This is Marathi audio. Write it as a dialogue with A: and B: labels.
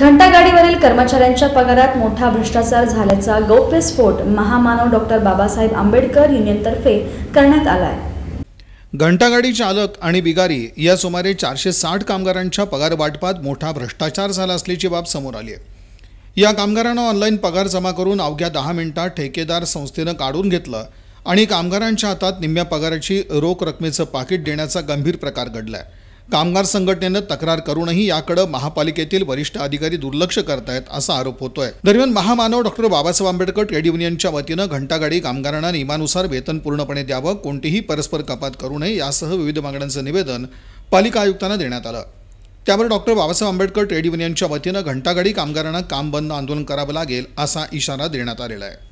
A: घंटागाडीवरील कर्मचाऱ्यांच्या पगारात मोठा भ्रष्टाचार झाल्याचा गौप्यस्फोट महामानव डॉक्टर बाबासाहेब आंबेडकर युनियनतर्फे करण्यात आलाय
B: घंटागाडी चालक आणि बिगारी या सुमारे चारशे साठ कामगारांच्या पगारवाटपात मोठा भ्रष्टाचार झाला असल्याची बाब समोर आली आहे या कामगारांना ऑनलाईन पगार जमा करून अवघ्या दहा मिनिटात ठेकेदार संस्थेनं काढून घेतलं आणि कामगारांच्या हातात निम्म्या पगाराची रोख रकमेचं पाकिट देण्याचा गंभीर प्रकार घडलाय कामगार संघटनेनं तक्रार करूनही याकडे महापालिकेतील वरिष्ठ अधिकारी दुर्लक्ष करतायत असा आरोप होतोय दरम्यान महामानव डॉक्टर बाबासाहेब आंबेडकर ट्रेड युनियनच्या वतीनं घंटागाडी कामगारांना नियमानुसार वेतन पूर्णपणे द्यावं कोणतीही परस्पर कपात करू नये यासह विविध मागण्यांचं निवेदन पालिका आयुक्तांना देण्यात आलं त्यावर डॉक्टर बाबासाहेब आंबेडकर ट्रेड युनियनच्या वतीनं घंटागाडी कामगारांना काम बंद आंदोलन करावं लागेल असा इशारा देण्यात आलेला आहे